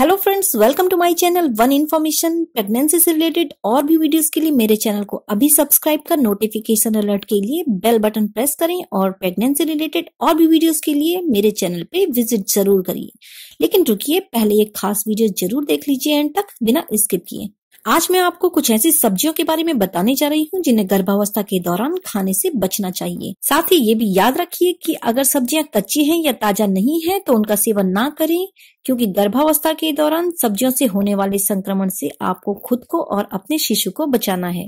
Hello friends welcome to my channel one information pregnancy से related और भी videos के लिए मेरे चैनल को अभी सब्सक्राइब कर नोटिफिकेशन अलर्ट के लिए बेल बटन प्रेस करें और प्रेगनेंसी रिलेटेड और भी वीडियोस के लिए मेरे चैनल पे विजिट जरूर करिए लेकिन रुकिए पहले एक खास वीडियो जरूर देख लीजिए एंड तक बिना स्किप किए आज मैं आपको कुछ ऐसी सब्जियों के बारे में बताने जा रही हूँ जिन्हें गर्भावस्था के दौरान खाने से बचना चाहिए साथ ही ये भी याद रखिए कि अगर सब्जियाँ कच्ची हैं या ताजा नहीं है तो उनका सेवन ना करें क्योंकि गर्भावस्था के दौरान सब्जियों से होने वाले संक्रमण से आपको खुद को और अपने शिशु को बचाना है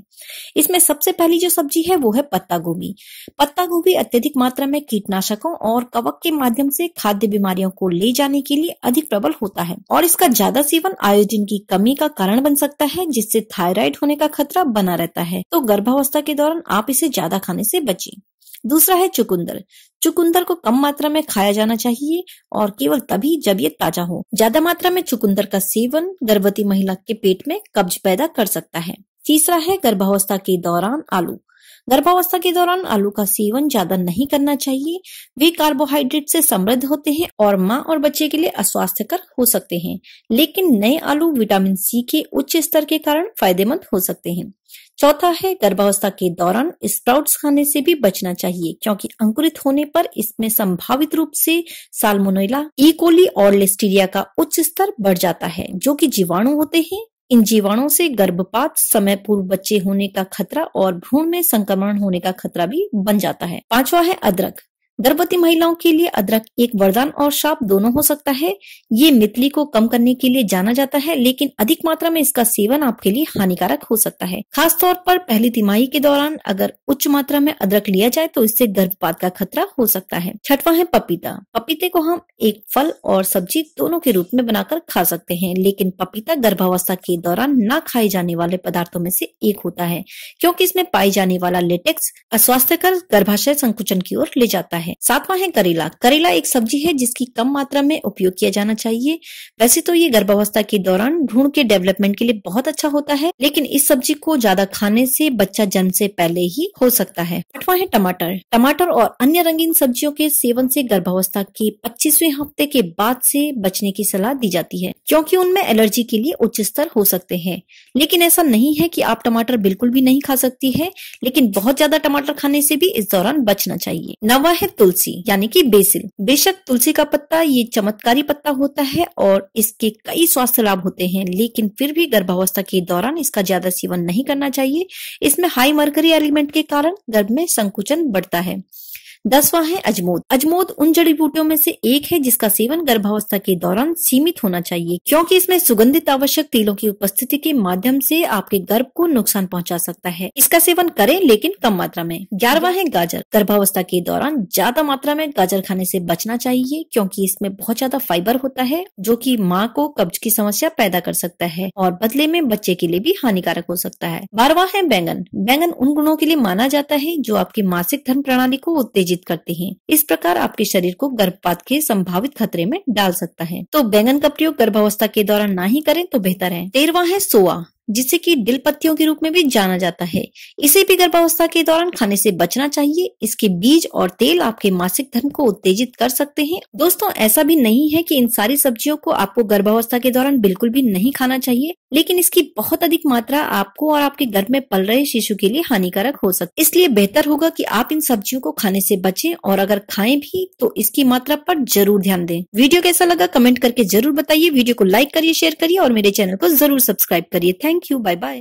इसमें सबसे पहली जो सब्जी है वो है पत्ता गोभी पत्ता गोभी अत्यधिक मात्रा में कीटनाशकों और कवक के माध्यम से खाद्य बीमारियों को ले जाने के लिए अधिक प्रबल होता है और इसका ज्यादा सेवन आयोजन की कमी का कारण बन सकता है जिससे थायराइड होने का खतरा बना रहता है तो गर्भावस्था के दौरान आप इसे ज्यादा खाने से बचें दूसरा है चुकंदर चुकंदर को कम मात्रा में खाया जाना चाहिए और केवल तभी जब ये ताजा हो ज्यादा मात्रा में चुकंदर का सेवन गर्भवती महिला के पेट में कब्ज पैदा कर सकता है तीसरा है गर्भावस्था के दौरान आलू गर्भावस्था के दौरान आलू का सेवन ज्यादा नहीं करना चाहिए वे कार्बोहाइड्रेट से समृद्ध होते हैं और माँ और बच्चे के लिए अस्वास्थ्यकर हो सकते हैं लेकिन नए आलू विटामिन सी के उच्च स्तर के कारण फायदेमंद हो सकते हैं चौथा है गर्भावस्था के दौरान स्प्राउट्स खाने से भी बचना चाहिए क्योंकि अंकुरित होने पर इसमें संभावित रूप से साल्मोनेला इकोली e. और लिस्टीरिया का उच्च स्तर बढ़ जाता है जो कि जीवाणु होते हैं इन जीवाणुओं से गर्भपात समय पूर्व बच्चे होने का खतरा और भ्रूण में संक्रमण होने का खतरा भी बन जाता है पांचवा है अदरक गर्भवती महिलाओं के लिए अदरक एक वरदान और शाप दोनों हो सकता है ये मितली को कम करने के लिए जाना जाता है लेकिन अधिक मात्रा में इसका सेवन आपके लिए हानिकारक हो सकता है खासतौर पर पहली तिमाही के दौरान अगर उच्च मात्रा में अदरक लिया जाए तो इससे गर्भपात का खतरा हो सकता है छठवा है पपीता पपीते को हम एक फल और सब्जी दोनों के रूप में बनाकर खा सकते हैं लेकिन पपीता गर्भावस्था के दौरान न खाए जाने वाले पदार्थों में से एक होता है क्योंकि इसमें पाई जाने वाला लेटेक्स अस्वास्थ्यकर गर्भाशय संकुचन की ओर ले जाता है है सातवां है करेला करेला एक सब्जी है जिसकी कम मात्रा में उपयोग किया जाना चाहिए वैसे तो ये गर्भावस्था के दौरान भ्रूण के डेवलपमेंट के लिए बहुत अच्छा होता है लेकिन इस सब्जी को ज्यादा खाने से बच्चा जन्म से पहले ही हो सकता है आठवां है टमाटर टमाटर और अन्य रंगीन सब्जियों के सेवन से गर्भावस्था के पच्चीसवें हफ्ते के बाद से बचने की सलाह दी जाती है क्योंकि उनमें एलर्जी के लिए उच्च स्तर हो सकते हैं लेकिन ऐसा नहीं है कि आप टमाटर बिल्कुल भी नहीं खा सकती है लेकिन बहुत ज्यादा टमाटर खाने से भी इस दौरान बचना चाहिए नवा है तुलसी यानी कि बेसिल बेशक तुलसी का पत्ता ये चमत्कारी पत्ता होता है और इसके कई स्वास्थ्य लाभ होते हैं लेकिन फिर भी गर्भावस्था के दौरान इसका ज्यादा सेवन नहीं करना चाहिए इसमें हाई मरकरी एलिमेंट के कारण गर्भ में संकुचन बढ़ता है दसवां है अजमोद अजमोद उन जड़ी बूटियों में से एक है जिसका सेवन गर्भावस्था के दौरान सीमित होना चाहिए क्योंकि इसमें सुगंधित आवश्यक तेलों की उपस्थिति के माध्यम से आपके गर्भ को नुकसान पहुंचा सकता है इसका सेवन करें लेकिन कम मात्रा में ग्यारहवा है गाजर गर्भावस्था के दौरान ज्यादा मात्रा में गाजर खाने से बचना चाहिए क्योंकि इसमें बहुत ज्यादा फाइबर होता है जो की माँ को कब्ज की समस्या पैदा कर सकता है और बदले में बच्चे के लिए भी हानिकारक हो सकता है बारवा है बैंगन बैंगन उन गुणों के लिए माना जाता है जो आपकी मासिक धर्म प्रणाली को उत्तेजित उत्तेजित करते हैं इस प्रकार आपके शरीर को गर्भपात के संभावित खतरे में डाल सकता है तो बैंगन का प्रयोग गर्भावस्था के दौरान ना ही करें तो बेहतर है तेरवा है सोआ जिसे कि दिल पत्तियों के रूप में भी जाना जाता है इसे भी गर्भावस्था के दौरान खाने से बचना चाहिए इसके बीज और तेल आपके मासिक धर्म को उत्तेजित कर सकते हैं दोस्तों ऐसा भी नहीं है कि इन सारी सब्जियों को आपको गर्भावस्था के दौरान बिल्कुल भी नहीं खाना चाहिए लेकिन इसकी बहुत अधिक मात्रा आपको और आपके गर्भ में पल रहे शिशु के लिए हानिकारक हो सकती इसलिए बेहतर होगा की आप इन सब्जियों को खाने से बचे और अगर खाएं भी तो इसकी मात्रा पर जरूर ध्यान दें वीडियो कैसा लगा कमेंट करके जरूर बताइए वीडियो को लाइक करिए शेयर करिए और मेरे चैनल को जरूर सब्सक्राइब करिए thank Thank you. Bye bye.